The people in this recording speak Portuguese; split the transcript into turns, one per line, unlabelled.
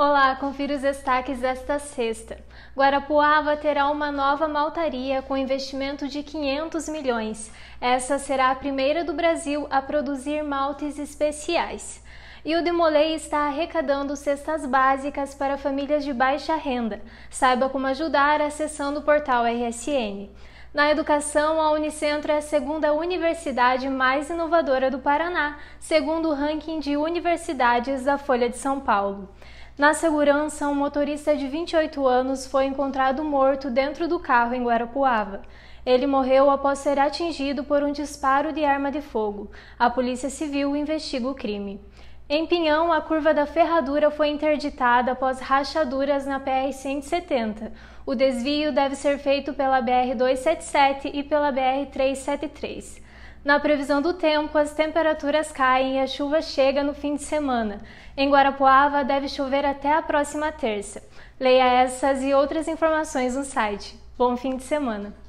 Olá, confira os destaques desta sexta. Guarapuava terá uma nova maltaria com investimento de 500 milhões. Essa será a primeira do Brasil a produzir maltes especiais. E o Demolei está arrecadando cestas básicas para famílias de baixa renda. Saiba como ajudar acessando o portal RSN. Na educação, a Unicentro é a segunda universidade mais inovadora do Paraná, segundo o ranking de universidades da Folha de São Paulo. Na segurança, um motorista de 28 anos foi encontrado morto dentro do carro em Guarapuava. Ele morreu após ser atingido por um disparo de arma de fogo. A Polícia Civil investiga o crime. Em Pinhão, a curva da ferradura foi interditada após rachaduras na PR 170 O desvio deve ser feito pela BR-277 e pela BR-373. Na previsão do tempo, as temperaturas caem e a chuva chega no fim de semana. Em Guarapuava, deve chover até a próxima terça. Leia essas e outras informações no site. Bom fim de semana!